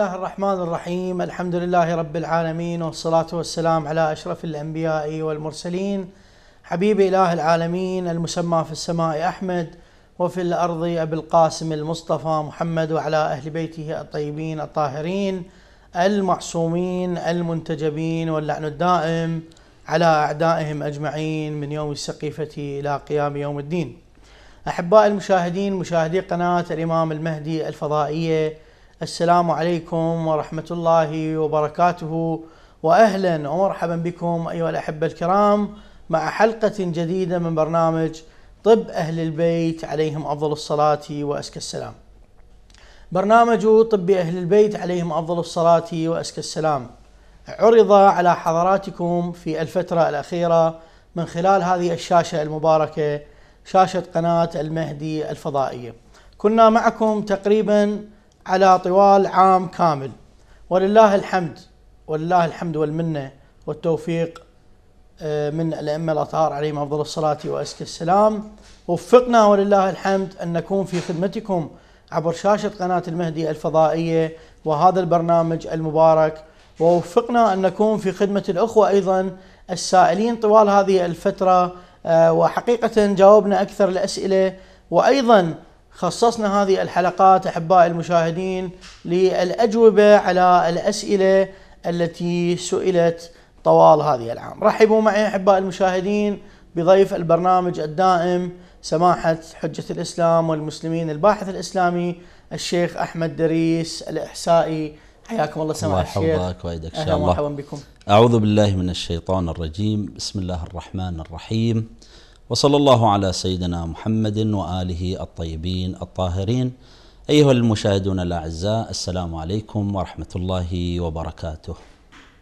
الله الرحمن الرحيم الحمد لله رب العالمين والصلاة والسلام على أشرف الأنبياء والمرسلين حبيب إله العالمين المسمى في السماء أحمد وفي الأرض أبي القاسم المصطفى محمد وعلى أهل بيته الطيبين الطاهرين المعصومين المنتجبين واللعن الدائم على أعدائهم أجمعين من يوم السقيفة إلى قيام يوم الدين أحباء المشاهدين مشاهدي قناة الإمام المهدي الفضائية السلام عليكم ورحمة الله وبركاته وأهلا ومرحبا بكم أيها الأحبة الكرام مع حلقة جديدة من برنامج طب أهل البيت عليهم أفضل الصلاة وأزكى السلام برنامج طب أهل البيت عليهم أفضل الصلاة وأزكى السلام عرض على حضراتكم في الفترة الأخيرة من خلال هذه الشاشة المباركة شاشة قناة المهدي الفضائية كنا معكم تقريبا على طوال عام كامل ولله الحمد ولله الحمد والمنة والتوفيق آه، من الأئمة الأطهار عليهم أفضل الصلاة وأزكى السلام وفقنا ولله الحمد أن نكون في خدمتكم عبر شاشة قناة المهدي الفضائية وهذا البرنامج المبارك ووفقنا أن نكون في خدمة الأخوة أيضا السائلين طوال هذه الفترة آه، وحقيقة جاوبنا أكثر الأسئلة وأيضا خصصنا هذه الحلقات احبائي المشاهدين للاجوبه على الاسئله التي سئلت طوال هذه العام. رحبوا معي احبائي المشاهدين بضيف البرنامج الدائم سماحه حجه الاسلام والمسلمين الباحث الاسلامي الشيخ احمد دريس الاحسائي حياكم الله سماحه الشيخ الله يحفظك وايدك ان شاء الله مرحبا بكم. اعوذ بالله من الشيطان الرجيم، بسم الله الرحمن الرحيم. وصلى الله على سيدنا محمد واله الطيبين الطاهرين ايها المشاهدون الاعزاء السلام عليكم ورحمه الله وبركاته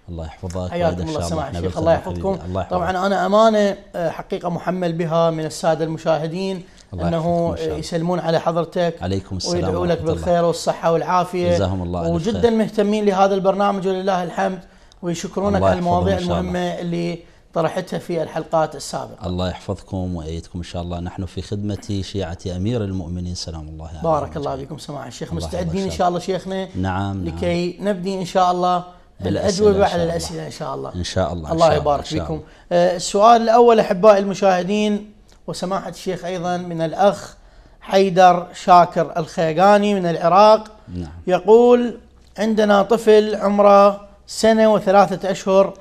الله يحفظك حياكم الله سماح الشيخ الله يحفظكم الله طبعا انا امانه آه، حقيقه محمل بها من الساده المشاهدين الله انه يسلمون على حضرتك عليكم السلام ويدعو لك بالخير الله. والصحه والعافيه جزاهم الله وجدا مهتمين لهذا البرنامج ولله الحمد ويشكرونك على المواضيع المهمه اللي طرحتها في الحلقات السابقة الله يحفظكم ويأيدكم إن شاء الله نحن في خدمة شيعة أمير المؤمنين سلام الله عليه بارك الله فيكم سماع الشيخ الله مستعدين إن شاء الله شيخنا نعم, نعم. لكي نعم. نبدي إن شاء الله الأجوبة على الأسئلة إن شاء الله إن شاء الله الله يبارك فيكم أه، السؤال الأول أحبائي المشاهدين وسماحة الشيخ أيضا من الأخ حيدر شاكر الخيقاني من العراق نعم. يقول عندنا طفل عمره سنة وثلاثة أشهر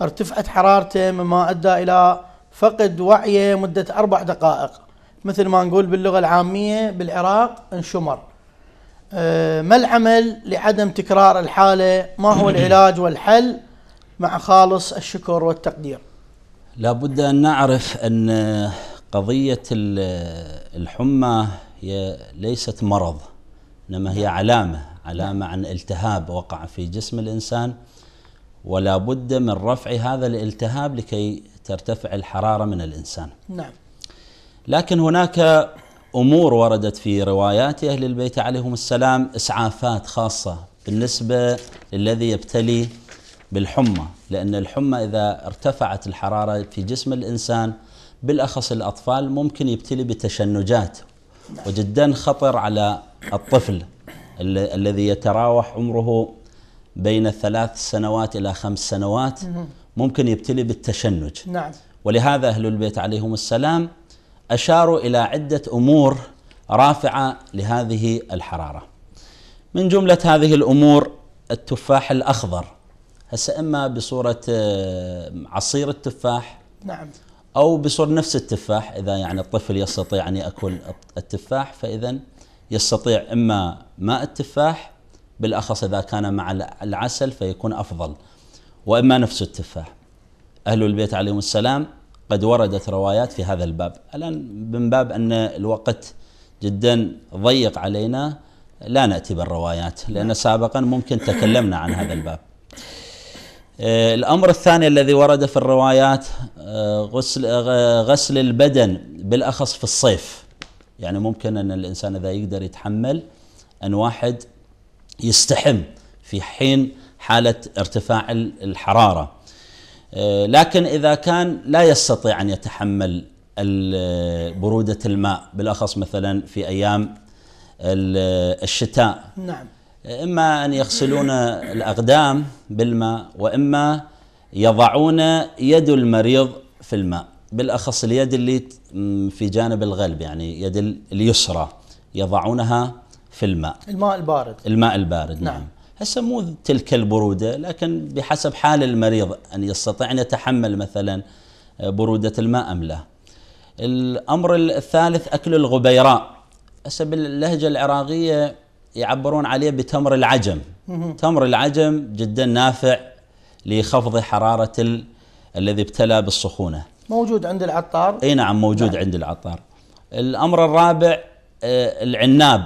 ارتفعت حرارته مما أدى إلى فقد وعيه مدة أربع دقائق مثل ما نقول باللغة العامية بالعراق انشمر آه، ما العمل لعدم تكرار الحالة ما هو العلاج والحل مع خالص الشكر والتقدير لابد أن نعرف أن قضية الحمى هي ليست مرض إنما هي نعم. علامة نعم. علامة عن التهاب وقع في جسم الإنسان ولا بد من رفع هذا الالتهاب لكي ترتفع الحرارة من الإنسان نعم لكن هناك أمور وردت في روايات أهل البيت عليهم السلام إسعافات خاصة بالنسبة للذي يبتلي بالحمى لأن الحمى إذا ارتفعت الحرارة في جسم الإنسان بالأخص الأطفال ممكن يبتلي بتشنجات وجدا خطر على الطفل الذي يتراوح عمره بين ثلاث سنوات إلى خمس سنوات ممكن يبتلي بالتشنج نعم ولهذا أهل البيت عليهم السلام أشاروا إلى عدة أمور رافعة لهذه الحرارة من جملة هذه الأمور التفاح الأخضر هسه إما بصورة آه، عصير التفاح نعم أو بصورة نفس التفاح إذا يعني الطفل يستطيع أن يأكل التفاح فإذا يستطيع إما ماء التفاح بالأخص إذا كان مع العسل فيكون أفضل وإما نفس التفاح أهل البيت عليهم السلام قد وردت روايات في هذا الباب الآن من باب أن الوقت جدا ضيق علينا لا نأتي بالروايات لأن سابقا ممكن تكلمنا عن هذا الباب آه، الأمر الثاني الذي ورد في الروايات آه، غسل, آه، غسل البدن بالأخص في الصيف يعني ممكن أن الإنسان إذا يقدر يتحمل أن واحد يستحم في حين حالة ارتفاع الحرارة آه، لكن إذا كان لا يستطيع أن يتحمل آه، برودة الماء بالأخص مثلا في أيام آه، الشتاء نعم إما أن يغسلون الأقدام بالماء وإما يضعون يد المريض في الماء بالأخص اليد اللي في جانب الغلب يعني يد اليسرى يضعونها في الماء الماء البارد الماء البارد نعم, نعم. هسه مو تلك البروده لكن بحسب حال المريض ان يستطيع ان يتحمل مثلا آه، بروده الماء ام لا. الامر الثالث اكل الغبيراء هسه باللهجه العراقيه يعبرون عليه بتمر العجم. تمر العجم جدا نافع لخفض حراره ال... الذي ابتلى بالسخونه. موجود عند العطار؟ اي نعم موجود نعم. عند العطار. الامر الرابع آه، العناب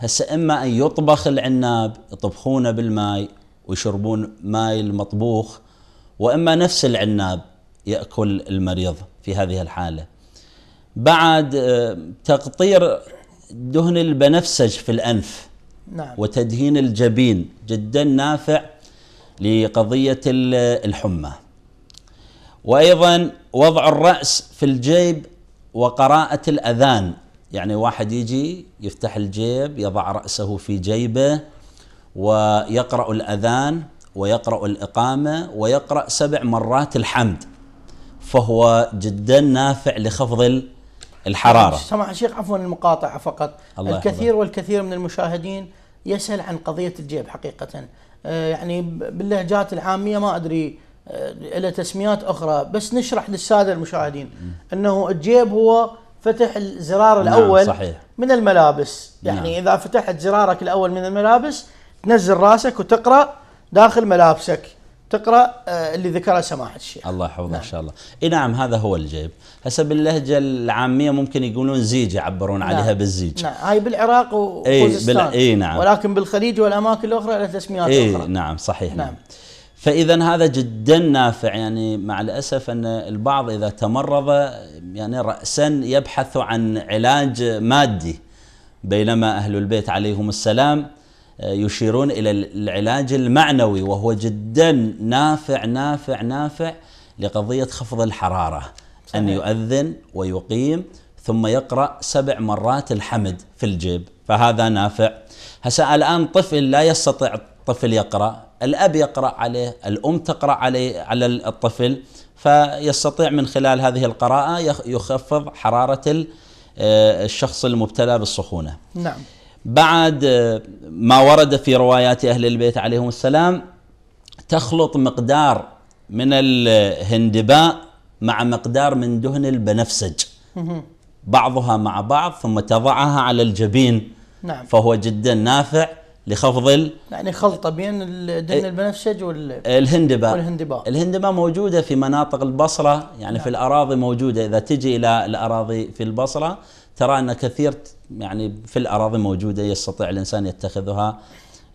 هسه اما ان يطبخ العناب يطبخونه بالماي ويشربون ماي المطبوخ واما نفس العناب ياكل المريض في هذه الحاله بعد آه، تقطير دهن البنفسج في الانف نعم. وتدهين الجبين جدا نافع لقضيه الحمى وايضا وضع الراس في الجيب وقراءه الاذان يعني واحد يجي يفتح الجيب يضع رأسه في جيبه ويقرأ الأذان ويقرأ الإقامة ويقرأ سبع مرات الحمد فهو جدا نافع لخفض الحرارة سمع شيخ عفوا المقاطعة فقط الله الكثير يحضر. والكثير من المشاهدين يسأل عن قضية الجيب حقيقة آه، يعني باللهجات العامية ما أدري آه، إلى تسميات أخرى بس نشرح للسادة المشاهدين أنه الجيب هو فتح الزرار نعم، الاول نعم صحيح. من الملابس يعني نعم. اذا فتحت زرارك الاول من الملابس تنزل راسك وتقرا داخل ملابسك تقرا آه، اللي ذكره سماحه الشيخ الله يحفظه نعم. ان شاء الله اي نعم هذا هو الجيب هسه باللهجه العاميه ممكن يقولون زيج يعبرون نعم. عليها بالزيج نعم هاي بالعراق وخوزستان اي بال... نعم ولكن بالخليج والاماكن الاخرى لها تسميات اي اخرى نعم صحيح نعم, نعم. فاذا هذا جدا نافع يعني مع الاسف ان البعض اذا تمرض يعني راسا يبحث عن علاج مادي بينما اهل البيت عليهم السلام آه، يشيرون الى العلاج المعنوي وهو جدا نافع نافع نافع لقضيه خفض الحراره صحيح. ان يؤذن ويقيم ثم يقرا سبع مرات الحمد في الجيب فهذا نافع هسا الان طفل لا يستطيع الطفل يقرا الأب يقرأ عليه الأم تقرأ عليه على الطفل فيستطيع من خلال هذه القراءة يخفض حرارة آه، الشخص المبتلى بالسخونة نعم بعد آه، ما ورد في روايات أهل البيت عليهم السلام تخلط مقدار من الهندباء مع مقدار من دهن البنفسج بعضها مع بعض ثم تضعها على الجبين نعم. فهو جدا نافع لخفض ال يعني خلطه بين الدهن إيه. البنفسج وال الهندباء والهندباء موجوده في مناطق البصره يعني نعم. في الاراضي موجوده اذا تجي الى الاراضي في البصره ترى ان كثير يعني في الاراضي موجوده يستطيع الانسان يتخذها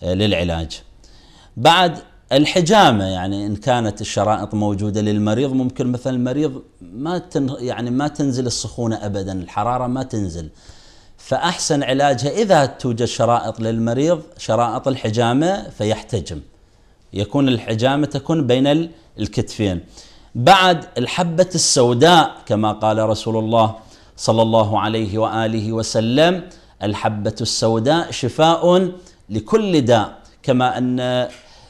آه، للعلاج. بعد الحجامه يعني ان كانت الشرائط موجوده للمريض ممكن مثلا المريض ما تن يعني ما تنزل السخونه ابدا الحراره ما تنزل فأحسن علاجها إذا توجد شرائط للمريض شرائط الحجامة فيحتجم يكون الحجامة تكون بين الكتفين بعد الحبة السوداء كما قال رسول الله صلى الله عليه وآله وسلم الحبة السوداء شفاء لكل داء كما أن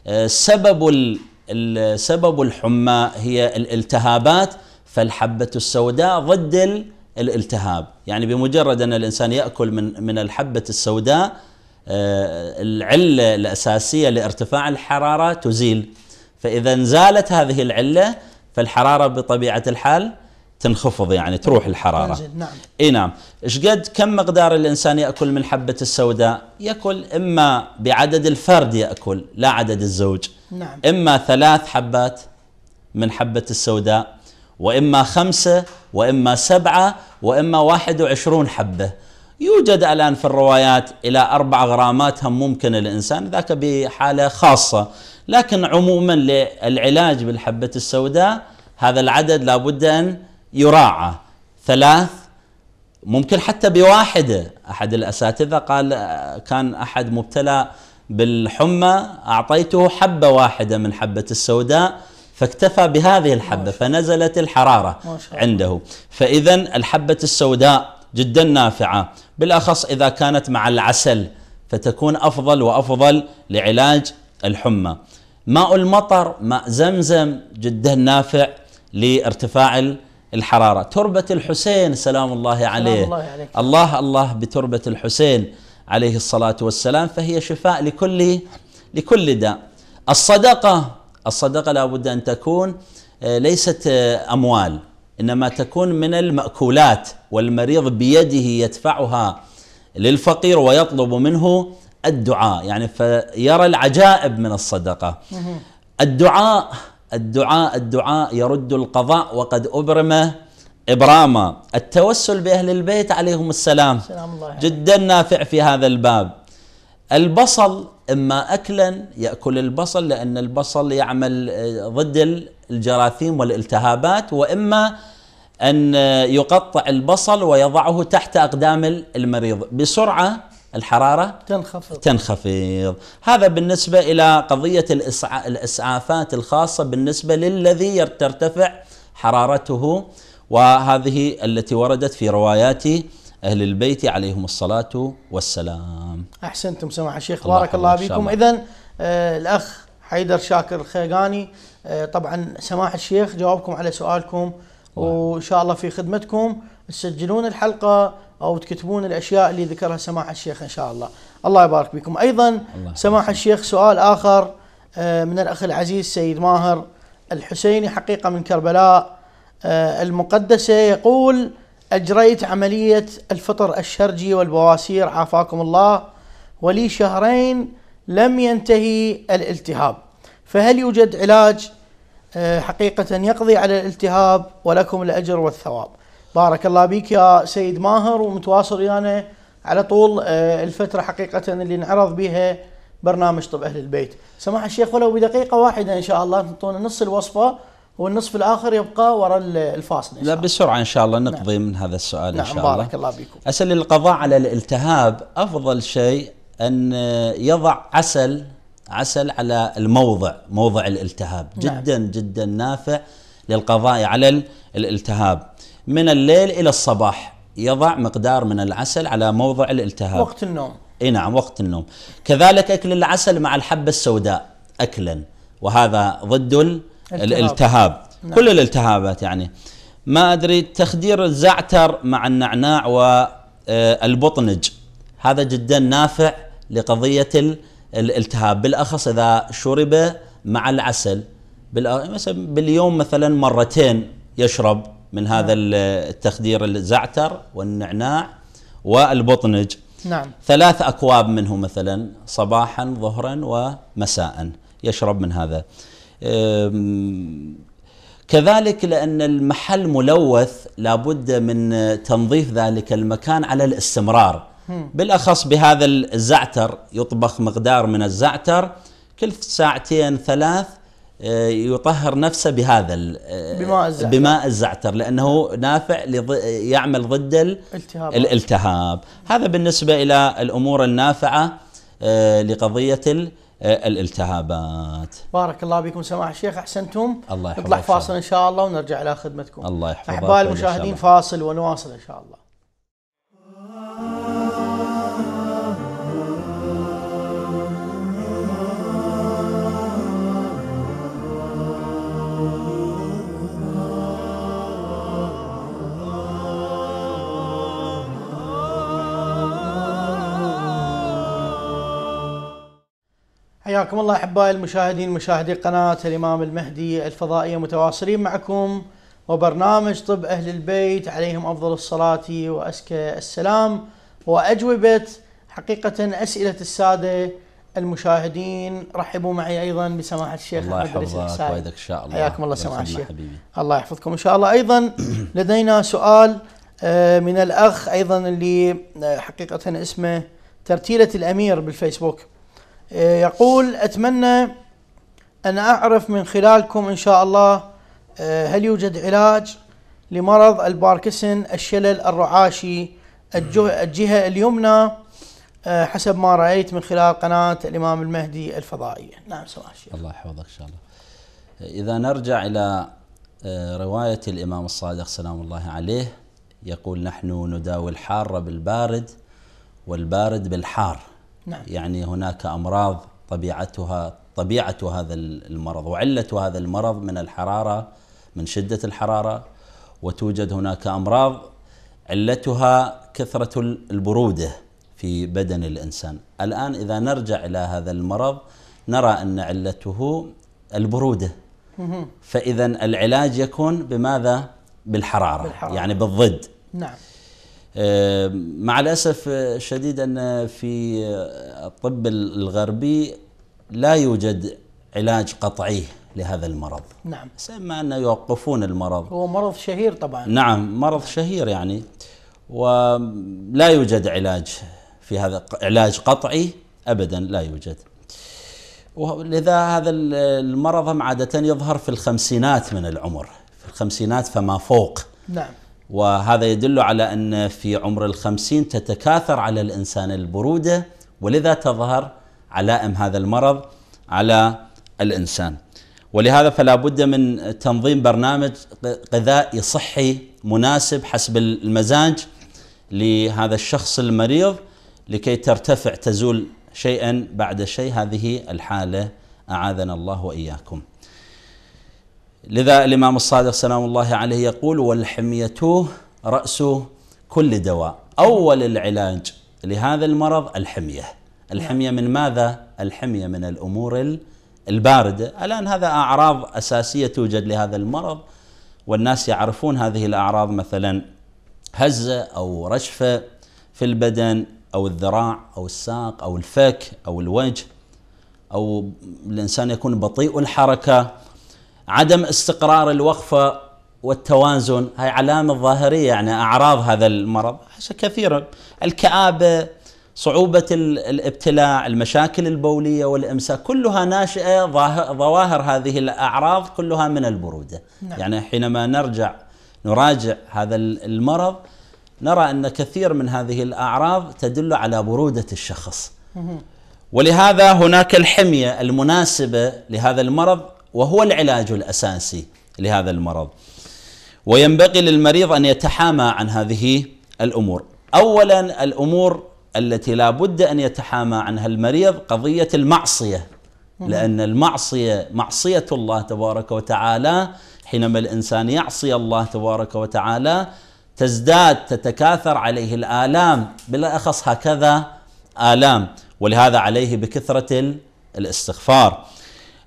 آه، سبب سبب الحمى هي الالتهابات فالحبة السوداء ضد الالتهاب يعني بمجرد أن الإنسان يأكل من, من الحبة السوداء آه، العلة الأساسية لارتفاع الحرارة تزيل فإذا انزالت هذه العلة فالحرارة بطبيعة الحال تنخفض يعني تروح الحرارة نعم اي نعم ايش قد كم مقدار الانسان ياكل من حبة السوداء؟ ياكل اما بعدد الفرد ياكل لا عدد الزوج نعم اما ثلاث حبات من حبة السوداء وإما خمسة وإما سبعة وإما واحد وعشرون حبة يوجد الآن في الروايات إلى أربع غرامات هم ممكن الإنسان ذاك بحالة خاصة لكن عموما للعلاج بالحبة السوداء هذا العدد لابد أن يراعى ثلاث ممكن حتى بواحدة أحد الأساتذة قال كان أحد مبتلى بالحمى أعطيته حبة واحدة من حبة السوداء فاكتفى بهذه الحبة فنزلت الحرارة عنده فإذا الحبة السوداء جدا نافعة بالأخص إذا كانت مع العسل فتكون أفضل وأفضل لعلاج الحمى ماء المطر ماء زمزم جدا نافع لارتفاع الحرارة تربة الحسين سلام الله عليه سلام الله, الله الله بتربة الحسين عليه الصلاة والسلام فهي شفاء لكل لكل داء الصدقة الصدقة لابد أن تكون آه، ليست آه، أموال إنما تكون من المأكولات والمريض بيده يدفعها للفقير ويطلب منه الدعاء يعني فيرى العجائب من الصدقة الدعاء الدعاء الدعاء يرد القضاء وقد أبرم إبراما التوسل بأهل البيت عليهم السلام جدا نافع في هذا الباب البصل إما أكلا يأكل البصل لأن البصل يعمل آه، ضد الجراثيم والالتهابات وإما أن آه، يقطع البصل ويضعه تحت أقدام المريض بسرعة الحرارة تنخفض تنخفض هذا بالنسبة إلى قضية الإسعافات الخاصة بالنسبة للذي ترتفع حرارته وهذه التي وردت في روايات أهل البيت عليهم الصلاة والسلام أحسنتم سماحة الشيخ بارك الله, فيكم، إذا آه الأخ حيدر شاكر الخيقاني آه طبعا سماح الشيخ جاوبكم على سؤالكم وإن شاء الله في خدمتكم تسجلون الحلقة أو تكتبون الأشياء اللي ذكرها سماح الشيخ إن شاء الله الله يبارك بكم أيضا سماح الشيخ سؤال آخر آه، من الأخ العزيز سيد ماهر الحسيني حقيقة من كربلاء آه، المقدسة يقول أجريت عملية الفطر الشرجي والبواسير عافاكم الله ولي شهرين لم ينتهي الالتهاب فهل يوجد علاج آه، حقيقة يقضي على الالتهاب ولكم الأجر والثواب بارك الله بك يا سيد ماهر ومتواصل ويانا على طول آه، الفترة حقيقة اللي انعرض بها برنامج طب أهل البيت سماح الشيخ ولو بدقيقة واحدة إن شاء الله تعطونا نص الوصفة والنصف الاخر يبقى وراء الفاصل لا بسرعه ان شاء الله نعم. نقضي نعم. من هذا السؤال نعم ان شاء بارك الله بارك الله فيكم اسال القضاء على الالتهاب افضل شيء ان يضع عسل عسل على الموضع موضع الالتهاب نعم. جدا جدا نافع للقضاء على الالتهاب من الليل الى الصباح يضع مقدار من العسل على موضع الالتهاب وقت النوم اي نعم وقت النوم كذلك اكل العسل مع الحبه السوداء اكلا وهذا ضد الالتهاب نعم. كل الالتهابات يعني ما ادري تخدير الزعتر مع النعناع والبطنج آه، هذا جدا نافع لقضيه الالتهاب بالاخص اذا شرب مع العسل مثلا باليوم مثلا مرتين يشرب من هذا نعم. التخدير الزعتر والنعناع والبطنج نعم ثلاث اكواب منه مثلا صباحا ظهرا ومساء يشرب من هذا كذلك لأن المحل ملوث لابد من تنظيف ذلك المكان على الاستمرار بالأخص بهذا الزعتر يطبخ مقدار من الزعتر كل ساعتين ثلاث أه، يطهر نفسه بهذا أه، بماء الزعتر, بماء الزعتر لأنه نافع يعمل ضد الالتهاب. الالتهاب هذا بالنسبة إلى الأمور النافعة أه، لقضية آه، الالتهابات بارك الله بكم سماحة الشيخ أحسنتم الله يحفظك نطلع فاصل إن شاء الله ونرجع إلى خدمتكم الله يحفظك أحباء المشاهدين فاصل ونواصل إن شاء الله حياكم الله احبائي المشاهدين مشاهدي قناه الامام المهدي الفضائيه متواصلين معكم وبرنامج طب اهل البيت عليهم افضل الصلاه وازكى السلام واجوبه حقيقه اسئله الساده المشاهدين رحبوا معي ايضا بسماحه الشيخ الله يحفظك ويدك ان شاء الله حياكم الله سماحه الشيخ حبيبي. الله يحفظكم ان شاء الله ايضا لدينا سؤال آه، من الاخ ايضا اللي آه، حقيقه اسمه ترتيله الامير بالفيسبوك آه، يقول أتمنى أن أعرف من خلالكم إن شاء الله آه، هل يوجد علاج لمرض الباركسن الشلل الرعاشي الجهة اليمنى آه، حسب ما رأيت من خلال قناة الإمام المهدي الفضائية نعم سماح الشيخ الله يحفظك إن شاء الله إذا نرجع إلى رواية الإمام الصادق سلام الله عليه يقول نحن نداوي الحار بالبارد والبارد بالحار نعم. يعني هناك أمراض طبيعتها طبيعة هذا المرض وعلة هذا المرض من الحرارة من شدة الحرارة وتوجد هناك أمراض علتها كثرة البرودة في بدن الإنسان الآن إذا نرجع إلى هذا المرض نرى أن علته البرودة فإذا العلاج يكون بماذا؟ بالحرارة, بالحرارة. يعني بالضد نعم آه، مع الأسف الشديد آه، أن في آه، الطب الغربي لا يوجد علاج قطعي لهذا المرض نعم سمى أن يوقفون المرض هو مرض شهير طبعا نعم مرض شهير يعني ولا يوجد علاج في هذا علاج قطعي أبدا لا يوجد ولذا هذا المرض عادة يظهر في الخمسينات من العمر في الخمسينات فما فوق نعم وهذا يدل على أن في عمر الخمسين تتكاثر على الإنسان البرودة ولذا تظهر علائم هذا المرض على الإنسان ولهذا فلا بد من تنظيم برنامج غذائي صحي مناسب حسب المزاج لهذا الشخص المريض لكي ترتفع تزول شيئا بعد شيء هذه الحاله اعاذنا الله واياكم لذا الإمام الصادق سلام الله عليه يقول والحمية رأس كل دواء أول العلاج لهذا المرض الحمية الحمية من ماذا؟ الحمية من الأمور الباردة الآن هذا أعراض أساسية توجد لهذا المرض والناس يعرفون هذه الأعراض مثلا هزة أو رشفة في البدن أو الذراع أو الساق أو الفك أو الوجه أو الإنسان يكون بطيء الحركة عدم استقرار الوقفة والتوازن هاي علامة ظاهرية يعني أعراض هذا المرض كثيرة الكآبة صعوبة الابتلاع المشاكل البولية والإمساك كلها ناشئة ظواهر هذه الأعراض كلها من البرودة نعم. يعني حينما نرجع نراجع هذا المرض نرى أن كثير من هذه الأعراض تدل على برودة الشخص ولهذا هناك الحمية المناسبة لهذا المرض وهو العلاج الاساسي لهذا المرض. وينبغي للمريض ان يتحامى عن هذه الامور. اولا الامور التي لا بد ان يتحامى عنها المريض قضيه المعصيه لأن المعصية معصية الله تبارك وتعالى حينما الإنسان يعصي الله تبارك وتعالى تزداد تتكاثر عليه الآلام بالأخص هكذا آلام ولهذا عليه بكثرة الاستغفار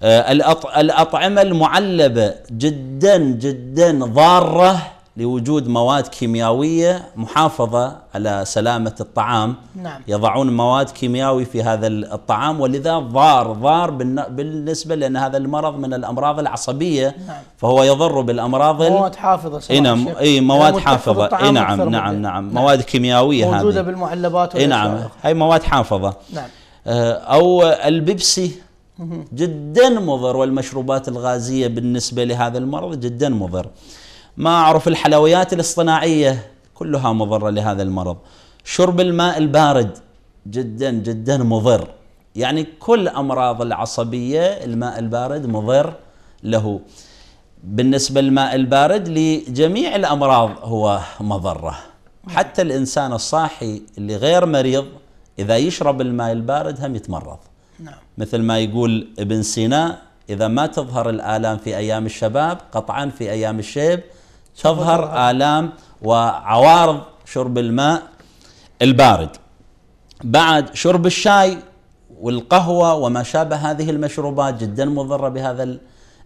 آه، الأطعمة المعلبة جدا جدا ضارة لوجود مواد كيميائية محافظة على سلامة الطعام نعم. يضعون مواد كيميائية في هذا الطعام ولذا ضار ضار بالنسبة لأن هذا المرض من الأمراض العصبية نعم. فهو يضر بالأمراض مواد حافظة اي نعم اي يعني مواد حافظة اي نعم نعم, نعم نعم مواد كيميائية موجودة هذه. بالمعلبات اي نعم هاي مواد حافظة نعم آه، أو البيبسي جدا مضر والمشروبات الغازية بالنسبة لهذا المرض جدا مضر ما أعرف الحلويات الاصطناعية كلها مضرة لهذا المرض شرب الماء البارد جدا جدا مضر يعني كل أمراض العصبية الماء البارد مضر له بالنسبة للماء البارد لجميع الأمراض هو مضرة حتى الإنسان الصاحي اللي غير مريض إذا يشرب الماء البارد هم يتمرض نعم. مثل ما يقول ابن سينا إذا ما تظهر الآلام في أيام الشباب قطعا في أيام الشيب تظهر آلام وعوارض شرب الماء البارد بعد شرب الشاي والقهوة وما شابه هذه المشروبات جدا مضرة بهذا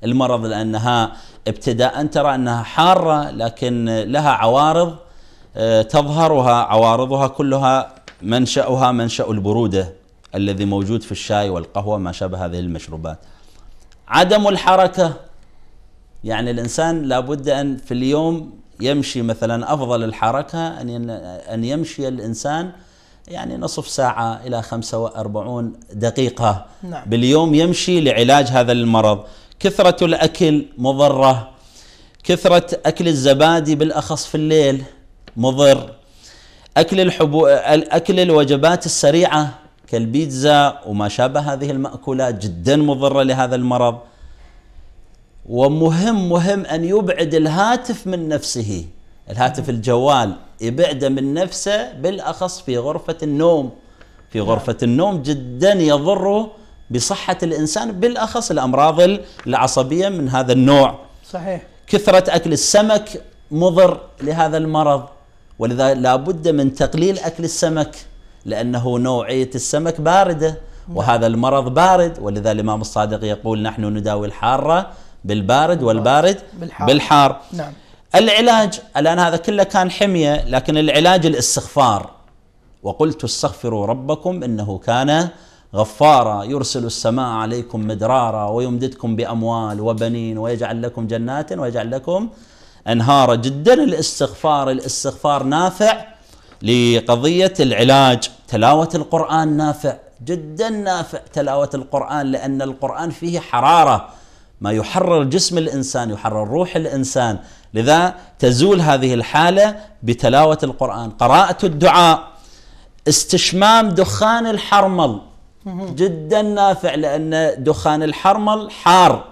المرض لأنها ابتداء ترى أنها حارة لكن لها عوارض آه، تظهرها عوارضها كلها منشأها منشأ البرودة الذي موجود في الشاي والقهوة ما شابه هذه المشروبات عدم الحركة يعني الإنسان لابد أن في اليوم يمشي مثلا أفضل الحركة أن أن يمشي الإنسان يعني نصف ساعة إلى 45 دقيقة نعم. باليوم يمشي لعلاج هذا المرض كثرة الأكل مضرة كثرة أكل الزبادي بالأخص في الليل مضر أكل الحبو أكل الوجبات السريعة كالبيتزا وما شابه هذه المأكولات جدا مضرة لهذا المرض ومهم مهم أن يبعد الهاتف من نفسه الهاتف الجوال يبعده من نفسه بالأخص في غرفة النوم في نعم. غرفة النوم جدا يضره بصحة الإنسان بالأخص الأمراض العصبية من هذا النوع صحيح كثرة أكل السمك مضر لهذا المرض ولذا لابد من تقليل أكل السمك لأنه نوعية السمك باردة نعم. وهذا المرض بارد ولذا الإمام الصادق يقول نحن نداوي الحارة بالبارد والبارد بالحار, بالحار. نعم. العلاج الآن هذا كله كان حمية لكن العلاج الاستغفار وقلت استغفروا ربكم إنه كان غفارا يرسل السماء عليكم مدرارا ويمددكم بأموال وبنين ويجعل لكم جنات ويجعل لكم أنهارا جدا الاستغفار الاستغفار نافع لقضية العلاج تلاوة القرآن نافع جدا نافع تلاوة القرآن لأن القرآن فيه حرارة ما يحرر جسم الإنسان يحرر روح الإنسان لذا تزول هذه الحالة بتلاوة القرآن قراءة الدعاء استشمام دخان الحرمل جدا نافع لأن دخان الحرمل حار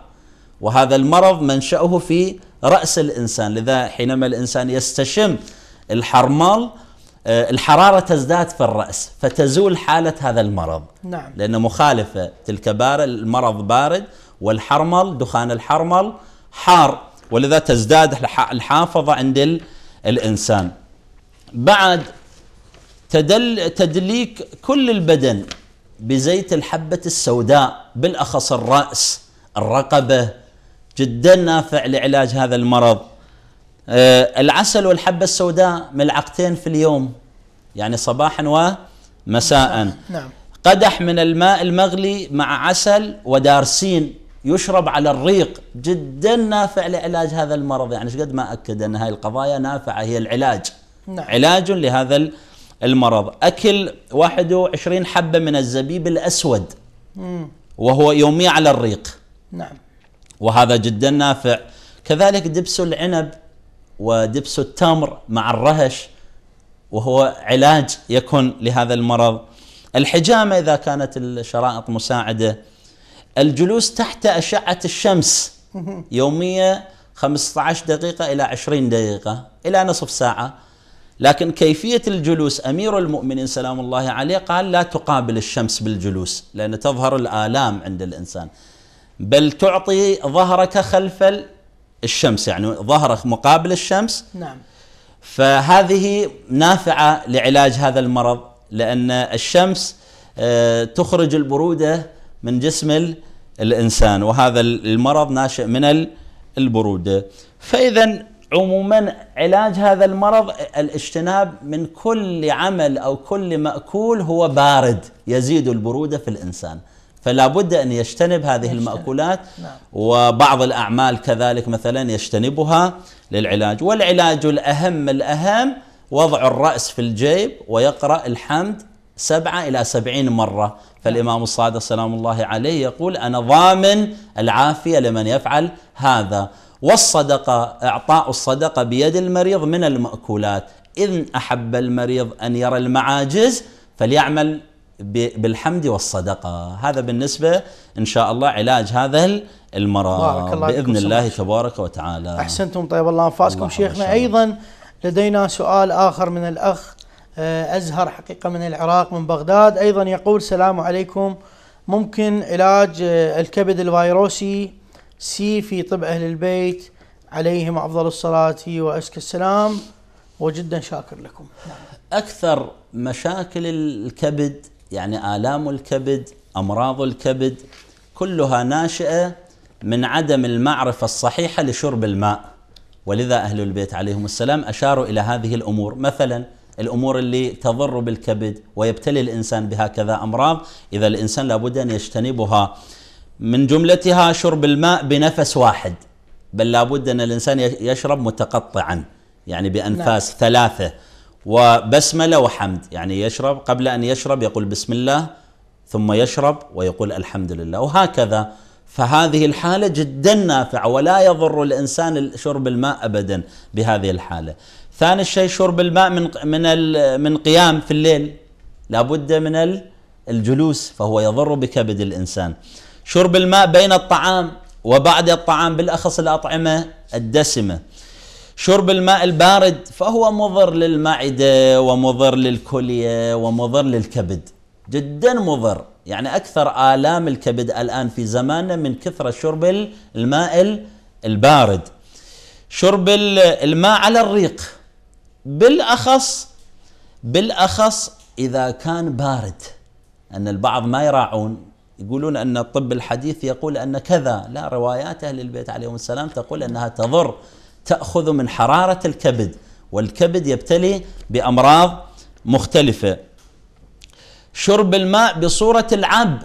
وهذا المرض منشأه في رأس الإنسان لذا حينما الإنسان يستشم الحرمل آه، الحرارة تزداد في الرأس فتزول حالة هذا المرض نعم. لأنه مخالفة تلك بار المرض بارد والحرمل دخان الحرمل حار ولذا تزداد الحافظة عند الإنسان بعد تدل تدليك كل البدن بزيت الحبة السوداء بالأخص الرأس الرقبة جدا نافع لعلاج هذا المرض آه، العسل والحبة السوداء ملعقتين في اليوم يعني صباحا ومساء نعم. قدح من الماء المغلي مع عسل ودارسين يشرب على الريق جدا نافع لعلاج هذا المرض يعني قد ما أكد أن هذه القضايا نافعة هي العلاج نعم. علاج لهذا المرض أكل 21 حبة من الزبيب الأسود مم. وهو يومي على الريق نعم وهذا جدا نافع كذلك دبس العنب ودبس التمر مع الرهش وهو علاج يكون لهذا المرض الحجامه اذا كانت الشرائط مساعده الجلوس تحت اشعه الشمس يوميه 15 دقيقه الى 20 دقيقه الى نصف ساعه لكن كيفيه الجلوس امير المؤمنين سلام الله عليه قال لا تقابل الشمس بالجلوس لان تظهر الالام عند الانسان بل تعطي ظهرك خلف الشمس يعني ظهره مقابل الشمس نعم فهذه نافعة لعلاج هذا المرض لأن الشمس آه، تخرج البرودة من جسم الإنسان وهذا المرض ناشئ من البرودة فإذا عموما علاج هذا المرض الاجتناب من كل عمل أو كل مأكول هو بارد يزيد البرودة في الإنسان فلا بد أن يجتنب هذه يجتنب. المأكولات نعم. وبعض الأعمال كذلك مثلا يجتنبها للعلاج والعلاج الأهم الأهم وضع الرأس في الجيب ويقرأ الحمد سبعة إلى سبعين مرة فالإمام الصادق سلام الله عليه يقول أنا ضامن العافية لمن يفعل هذا والصدقة إعطاء الصدقة بيد المريض من المأكولات إن أحب المريض أن يرى المعاجز فليعمل بالحمد والصدقة هذا بالنسبة إن شاء الله علاج هذا المرض بارك الله بإذن الله تبارك وتعالى أحسنتم طيب الله أنفاسكم شيخنا أيضا لدينا سؤال آخر من الأخ آه، أزهر حقيقة من العراق من بغداد أيضا يقول السلام عليكم ممكن علاج آه، الكبد الفيروسي سي في طب أهل البيت عليهم أفضل الصلاة وأزكى السلام وجدا شاكر لكم أكثر مشاكل الكبد يعني آلام الكبد أمراض الكبد كلها ناشئة من عدم المعرفة الصحيحة لشرب الماء ولذا أهل البيت عليهم السلام أشاروا إلى هذه الأمور مثلا الأمور اللي تضر بالكبد ويبتلي الإنسان بهكذا أمراض إذا الإنسان لابد أن يجتنبها من جملتها شرب الماء بنفس واحد بل لابد أن الإنسان يشرب متقطعا يعني بأنفاس نعم. ثلاثة وبسمله وحمد يعني يشرب قبل ان يشرب يقول بسم الله ثم يشرب ويقول الحمد لله وهكذا فهذه الحاله جدا نافعه ولا يضر الانسان شرب الماء ابدا بهذه الحاله. ثاني شيء شرب الماء من من من قيام في الليل لابد من الجلوس فهو يضر بكبد الانسان. شرب الماء بين الطعام وبعد الطعام بالاخص الاطعمه الدسمه. شرب الماء البارد فهو مضر للمعدة ومضر للكلية ومضر للكبد جدا مضر يعني أكثر آلام الكبد الآن في زماننا من كثرة شرب الماء البارد شرب الماء على الريق بالأخص بالأخص إذا كان بارد أن البعض ما يراعون يقولون أن الطب الحديث يقول أن كذا لا روايات أهل البيت عليهم السلام تقول أنها تضر تأخذ من حرارة الكبد والكبد يبتلي بأمراض مختلفة شرب الماء بصورة العب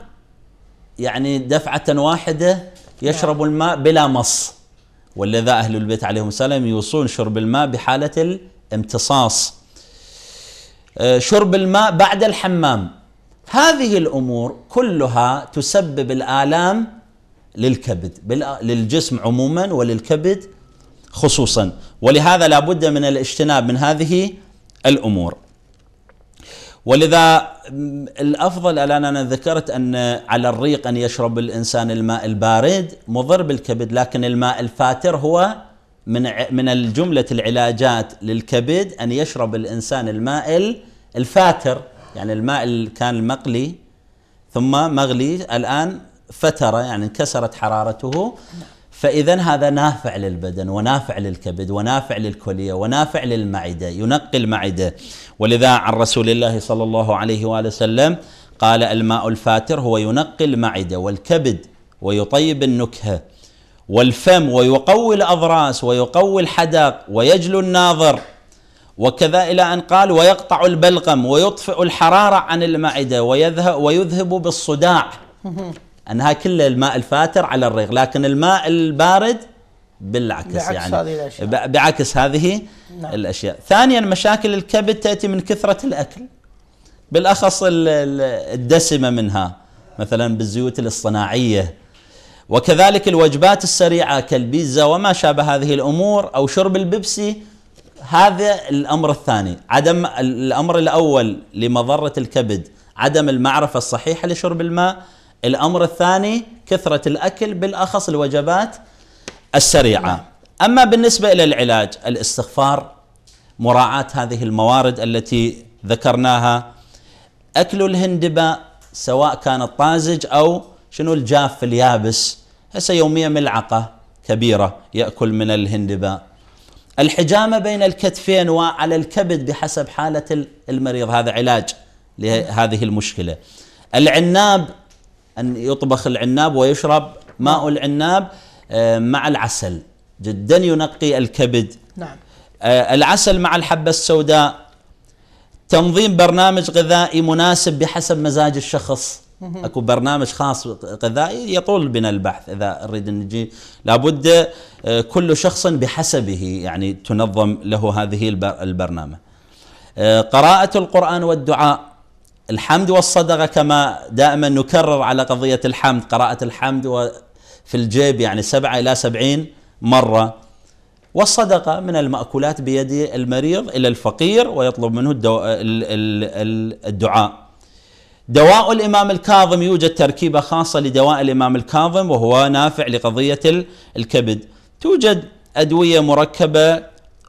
يعني دفعة واحدة يشرب نعم. الماء بلا مص ولذا أهل البيت عليهم السلام يوصون شرب الماء بحالة الامتصاص آه، شرب الماء بعد الحمام هذه الأمور كلها تسبب الآلام للكبد للجسم عموما وللكبد خصوصا ولهذا لا بد من الاجتناب من هذه الأمور ولذا الافضل الان انا ذكرت ان على الريق ان يشرب الانسان الماء البارد مضر بالكبد لكن الماء الفاتر هو من من الجمله العلاجات للكبد ان يشرب الانسان الماء الفاتر يعني الماء اللي كان المقلي ثم مغلي الان فتره يعني انكسرت حرارته فإذا هذا نافع للبدن ونافع للكبد ونافع للكلية ونافع للمعدة ينقي المعدة ولذا عن رسول الله صلى الله عليه وآله وسلم قال الماء الفاتر هو ينقي المعدة والكبد ويطيب النكهة والفم ويقوي الأضراس ويقوي الحدق ويجلو الناظر وكذا إلى أن قال ويقطع البلغم ويطفئ الحرارة عن المعدة ويذهب, ويذهب بالصداع انها كل الماء الفاتر على الريق لكن الماء البارد بالعكس بعكس يعني هذه الأشياء. بعكس هذه نعم. الاشياء ثانيا مشاكل الكبد تاتي من كثره الاكل بالاخص الدسمه منها مثلا بالزيوت الاصطناعيه وكذلك الوجبات السريعه كالبيتزا وما شابه هذه الامور او شرب البيبسي هذا الامر الثاني عدم الامر الاول لمضره الكبد عدم المعرفه الصحيحه لشرب الماء الأمر الثاني كثرة الأكل بالأخص الوجبات السريعة أما بالنسبة إلى العلاج الاستغفار مراعاة هذه الموارد التي ذكرناها أكل الهندباء سواء كان الطازج أو شنو الجاف اليابس هسه يوميا ملعقة كبيرة يأكل من الهندباء الحجامة بين الكتفين وعلى الكبد بحسب حالة المريض هذا علاج لهذه المشكلة العناب أن يطبخ العناب ويشرب ماء نعم. العناب آه، مع العسل جدا ينقي الكبد نعم آه، العسل مع الحبة السوداء تنظيم برنامج غذائي مناسب بحسب مزاج الشخص اكو برنامج خاص غذائي يطول بنا البحث اذا نريد نجي لابد آه، كل شخص بحسبه يعني تنظم له هذه البرنامج قراءة القرآن والدعاء الحمد والصدقة كما دائما نكرر على قضية الحمد قراءة الحمد في الجيب يعني سبعة إلى سبعين مرة والصدقة من المأكولات بيد المريض إلى الفقير ويطلب منه الدعاء دواء الإمام الكاظم يوجد تركيبة خاصة لدواء الإمام الكاظم وهو نافع لقضية الكبد توجد أدوية مركبة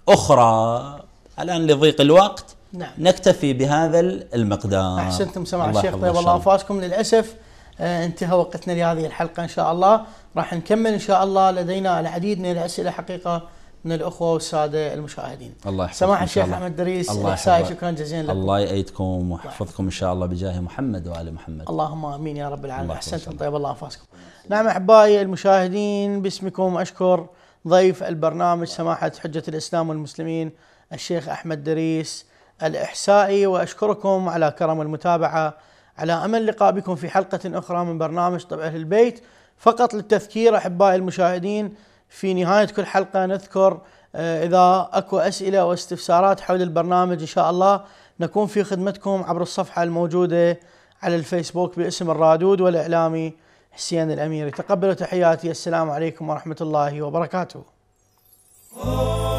أخرى الآن لضيق الوقت نعم. نكتفي بهذا المقدار أحسنتم سماع الشيخ طيب الله أوفاكم للأسف آه، انتهى وقتنا لهذه الحلقة إن شاء الله راح نكمل إن شاء الله لدينا العديد من الأسئلة حقيقة من الأخوة والسادة المشاهدين الله يحفظكم سماح الشيخ أحمد دريس الأحسائي شكرا جزيلا لكم الله يأيدكم ويحفظكم إن شاء الله بجاه محمد وآل محمد اللهم آمين يا رب العالمين أحسنتم طيب الله أنفاسكم نعم أحبائي المشاهدين باسمكم أشكر ضيف البرنامج سماحة حجة الإسلام والمسلمين الشيخ أحمد دريس الإحسائي وأشكركم على كرم المتابعة على أمل لقاء بكم في حلقة أخرى من برنامج طب أهل البيت فقط للتذكير أحبائي المشاهدين في نهاية كل حلقة نذكر آه، إذا أكو أسئلة واستفسارات حول البرنامج إن شاء الله نكون في خدمتكم عبر الصفحة الموجودة على الفيسبوك باسم الرادود والإعلامي حسين الأميري تقبلوا تحياتي السلام عليكم ورحمة الله وبركاته